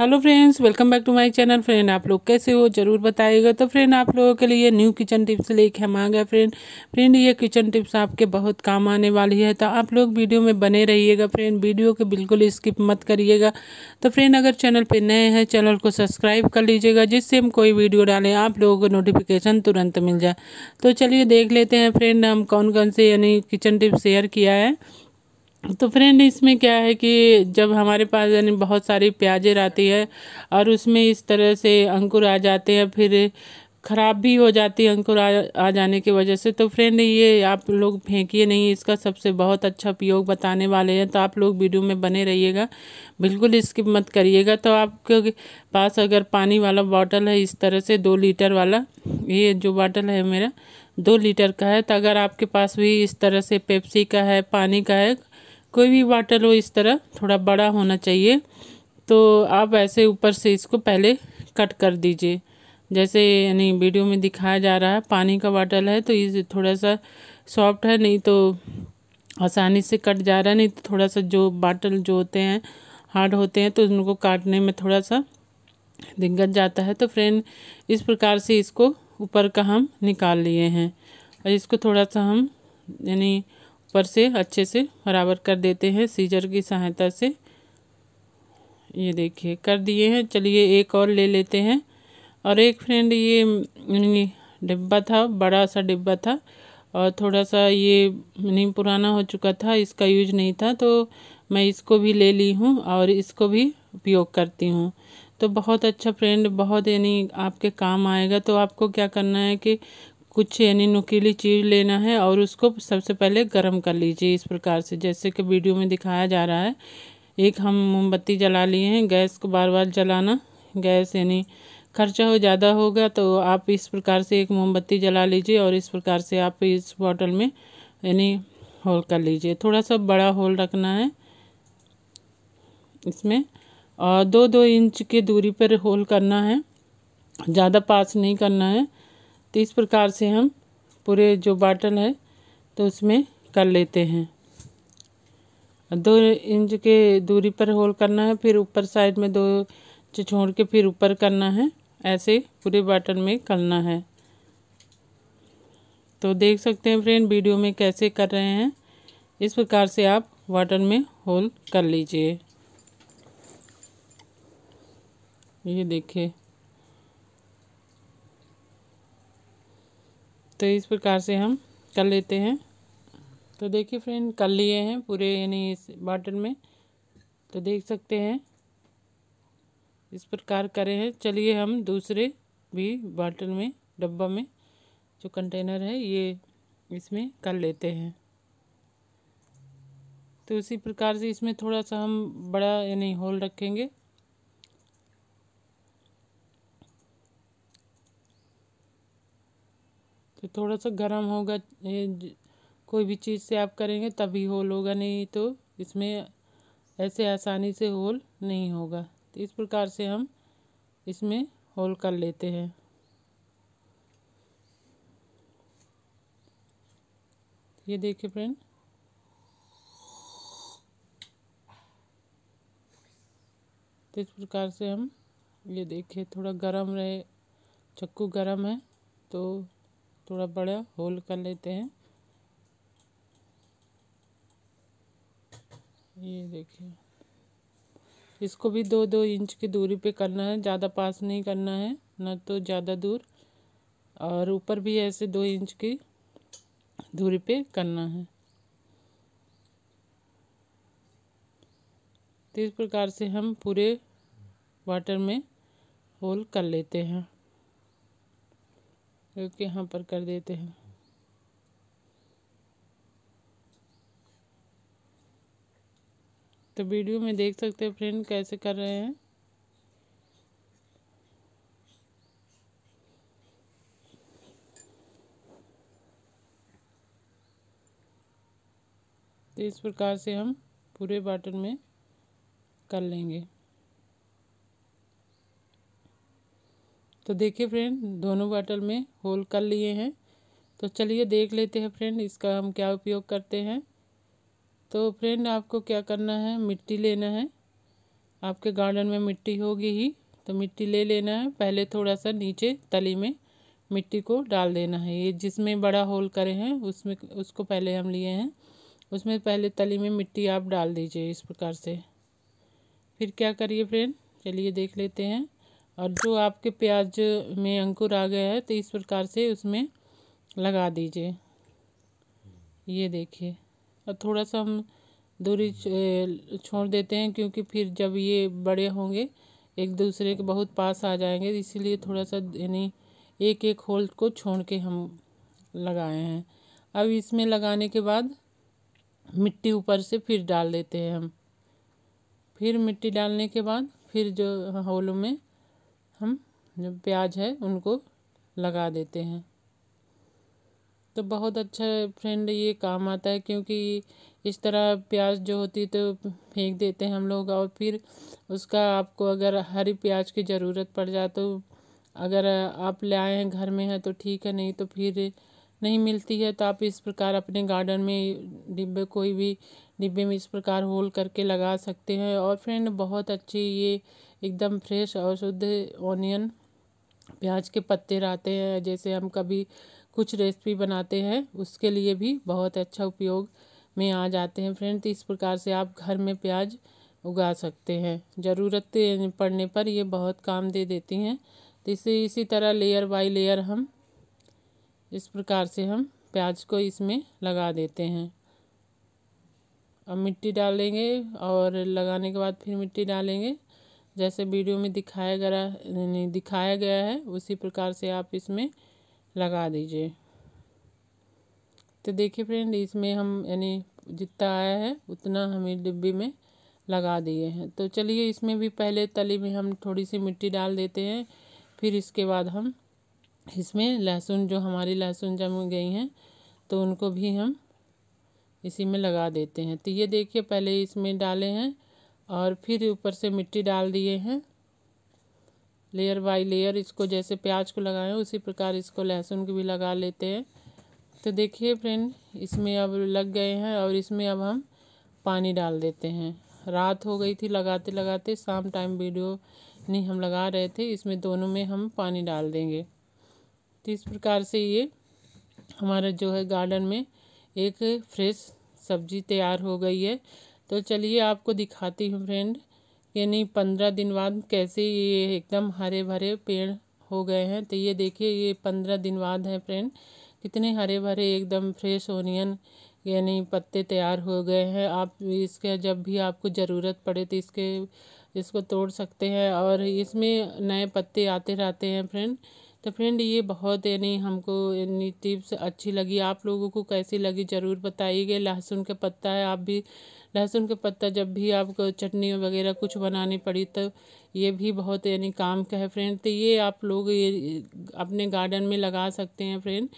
hello friends welcome back to my channel friend आप लोग कैसे हो जरूर बताइएगा तो फ्रेंड आप लोगों के लिए न्यू किचन टिप्स लेके हम आ गए फ्रेंड फ्रेंड ये किचन टिप्स आपके बहुत काम आने वाली है तो आप लोग वीडियो में बने रहिएगा फ्रेंड वीडियो के बिल्कुल स्किप मत करिएगा तो फ्रेंड अगर चैनल पर नए हैं चैनल को सब्सक्राइब कर लीजिएगा जिससे हम कोई वीडियो डालें आप लोगों को नोटिफिकेशन तुरंत मिल जाए तो चलिए देख लेते हैं फ्रेंड हम कौन कौन से यानी किचन टिप्स शेयर किया है तो फ्रेंड इसमें क्या है कि जब हमारे पास यानी बहुत सारी प्याजें रहती है और उसमें इस तरह से अंकुर आ जाते हैं फिर ख़राब भी हो जाती है अंकुर आ, आ जाने की वजह से तो फ्रेंड ये आप लोग फेंकिए नहीं इसका सबसे बहुत अच्छा उपयोग बताने वाले हैं तो आप लोग वीडियो में बने रहिएगा बिल्कुल इसकी मत करिएगा तो आपके पास अगर पानी वाला बॉटल है इस तरह से दो लीटर वाला ये जो बॉटल है मेरा दो लीटर का है तो अगर आपके पास भी इस तरह से पेप्सी का है पानी का है कोई भी वाटर हो इस तरह थोड़ा बड़ा होना चाहिए तो आप ऐसे ऊपर से इसको पहले कट कर दीजिए जैसे यानी वीडियो में दिखाया जा रहा है पानी का वाटल है तो ये थोड़ा सा सॉफ्ट है नहीं तो आसानी से कट जा रहा है नहीं तो थोड़ा सा जो बाटल जो होते हैं हार्ड होते हैं तो उनको काटने में थोड़ा सा दिक्कत जाता है तो फ्रेंड इस प्रकार से इसको ऊपर का हम निकाल लिए हैं और इसको थोड़ा सा हम यानी ऊपर से अच्छे से बराबर कर देते हैं सीजर की सहायता से ये देखिए कर दिए हैं चलिए एक और ले लेते हैं और एक फ्रेंड ये डिब्बा था बड़ा सा डिब्बा था और थोड़ा सा ये नहीं पुराना हो चुका था इसका यूज नहीं था तो मैं इसको भी ले ली हूँ और इसको भी उपयोग करती हूँ तो बहुत अच्छा फ्रेंड बहुत यानी आपके काम आएगा तो आपको क्या करना है कि कुछ यानी नुकीली चीज़ लेना है और उसको सबसे पहले गर्म कर लीजिए इस प्रकार से जैसे कि वीडियो में दिखाया जा रहा है एक हम मोमबत्ती जला लिए हैं गैस को बार बार जलाना गैस यानी खर्चा हो ज़्यादा होगा तो आप इस प्रकार से एक मोमबत्ती जला लीजिए और इस प्रकार से आप इस बॉटल में यानी होल कर लीजिए थोड़ा सा बड़ा होल रखना है इसमें और दो दो इंच की दूरी पर होल करना है ज़्यादा पास नहीं करना है तो इस प्रकार से हम पूरे जो बाटल है तो उसमें कर लेते हैं दो इंच के दूरी पर होल करना है फिर ऊपर साइड में दो इंच छोड़ के फिर ऊपर करना है ऐसे पूरे बाटन में करना है तो देख सकते हैं फ्रेंड वीडियो में कैसे कर रहे हैं इस प्रकार से आप बाटन में होल कर लीजिए ये देखिए तो इस प्रकार से हम कर लेते हैं तो देखिए फ्रेंड कर लिए हैं पूरे यानी इस बाटन में तो देख सकते हैं इस प्रकार करे हैं चलिए हम दूसरे भी बाटन में डब्बा में जो कंटेनर है ये इसमें कर लेते हैं तो उसी प्रकार से इसमें थोड़ा सा हम बड़ा यानी होल रखेंगे थोड़ा सा गर्म होगा कोई भी चीज़ से आप करेंगे तभी होल होगा नहीं तो इसमें ऐसे आसानी से होल नहीं होगा तो इस प्रकार से हम इसमें होल कर लेते हैं ये देखिए फ्रेंड तो इस प्रकार से हम ये देखिए थोड़ा गर्म रहे चक्कू गर्म है तो थोड़ा बड़ा होल कर लेते हैं ये देखिए इसको भी दो दो इंच की दूरी पे करना है ज़्यादा पास नहीं करना है ना तो ज़्यादा दूर और ऊपर भी ऐसे दो इंच की दूरी पे करना है तो इस प्रकार से हम पूरे वाटर में होल कर लेते हैं क्योंकि यहाँ पर कर देते हैं तो वीडियो में देख सकते हैं फ्रेंड कैसे कर रहे हैं तो इस प्रकार से हम पूरे बटन में कर लेंगे तो देखिए फ्रेंड दोनों बॉटल में होल कर लिए हैं तो चलिए देख लेते हैं फ्रेंड इसका हम क्या उपयोग करते हैं तो फ्रेंड आपको क्या करना है मिट्टी लेना है आपके गार्डन में मिट्टी होगी ही तो मिट्टी ले लेना है पहले थोड़ा सा नीचे तली में मिट्टी को डाल देना है ये जिसमें बड़ा होल करे हैं उसमें उसको पहले हम लिए हैं उसमें पहले तली में मिट्टी आप डाल दीजिए इस प्रकार से फिर क्या करिए फ्रेंड चलिए देख लेते हैं और जो आपके प्याज में अंकुर आ गया है तो इस प्रकार से उसमें लगा दीजिए ये देखिए और थोड़ा सा हम दूरी छोड़ देते हैं क्योंकि फिर जब ये बड़े होंगे एक दूसरे के बहुत पास आ जाएंगे इसीलिए थोड़ा सा यानी एक एक होल को छोड़ के हम लगाए हैं अब इसमें लगाने के बाद मिट्टी ऊपर से फिर डाल देते हैं हम फिर मिट्टी डालने के बाद फिर जो होलों में हम जो प्याज है उनको लगा देते हैं तो बहुत अच्छा फ्रेंड ये काम आता है क्योंकि इस तरह प्याज जो होती है तो फेंक देते हैं हम लोग और फिर उसका आपको अगर हरी प्याज की ज़रूरत पड़ जाए तो अगर आप ले आए हैं घर में है तो ठीक है नहीं तो फिर नहीं मिलती है तो आप इस प्रकार अपने गार्डन में डिब्बे कोई भी डिब्बे में इस प्रकार होल करके लगा सकते हैं और फ्रेंड बहुत अच्छी ये एकदम फ्रेश और शुद्ध ऑनियन प्याज के पत्ते रहते हैं जैसे हम कभी कुछ रेसिपी बनाते हैं उसके लिए भी बहुत अच्छा उपयोग में आ जाते हैं फ्रेंड तो इस प्रकार से आप घर में प्याज उगा सकते हैं ज़रूरत पड़ने पर ये बहुत काम दे देती हैं तो इसे इसी तरह लेयर बाय लेयर हम इस प्रकार से हम प्याज को इसमें लगा देते हैं अब मिट्टी डालेंगे और लगाने के बाद फिर मिट्टी डालेंगे जैसे वीडियो में दिखाया गया दिखाया गया है उसी प्रकार से आप इसमें लगा दीजिए तो देखिए फ्रेंड इसमें हम यानी जितना आया है उतना हमें डिब्बी में लगा दिए हैं तो चलिए इसमें भी पहले तली में हम थोड़ी सी मिट्टी डाल देते हैं फिर इसके बाद हम इसमें लहसुन जो हमारी लहसुन जम गई हैं तो उनको भी हम इसी में लगा देते हैं तो ये देखिए पहले इसमें डाले हैं और फिर ऊपर से मिट्टी डाल दिए हैं लेयर बाय लेयर इसको जैसे प्याज को लगाए उसी प्रकार इसको लहसुन को भी लगा लेते हैं तो देखिए फ्रेंड इसमें अब लग गए हैं और इसमें अब हम पानी डाल देते हैं रात हो गई थी लगाते लगाते शाम टाइम वीडियो नहीं हम लगा रहे थे इसमें दोनों में हम पानी डाल देंगे तो इस प्रकार से ये हमारा जो है गार्डन में एक फ्रेश सब्जी तैयार हो गई है तो चलिए आपको दिखाती हूँ फ्रेंड यानी पंद्रह दिन बाद कैसे ये एकदम हरे भरे पेड़ हो गए हैं तो ये देखिए ये पंद्रह दिन बाद है फ्रेंड कितने हरे भरे एकदम फ्रेश ओनियन यानी पत्ते तैयार हो गए हैं आप इसके जब भी आपको ज़रूरत पड़े तो इसके इसको तोड़ सकते हैं और इसमें नए पत्ते आते रहते हैं फ्रेंड तो फ्रेंड ये बहुत यानी हमको यानी टिप्स अच्छी लगी आप लोगों को कैसी लगी ज़रूर बताइएगा लहसुन का पत्ता है आप भी लहसुन के पत्ता जब भी आपको चटनी वगैरह कुछ बनानी पड़ी तो ये भी बहुत यानी काम का है फ्रेंड तो ये आप लोग ये अपने गार्डन में लगा सकते हैं फ्रेंड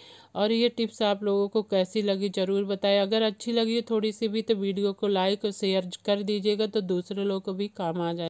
और ये टिप्स आप लोगों को कैसी लगी ज़रूर बताएं अगर अच्छी लगी थोड़ी सी भी तो वीडियो को लाइक और शेयर कर दीजिएगा तो दूसरे लोग को भी काम आ जाए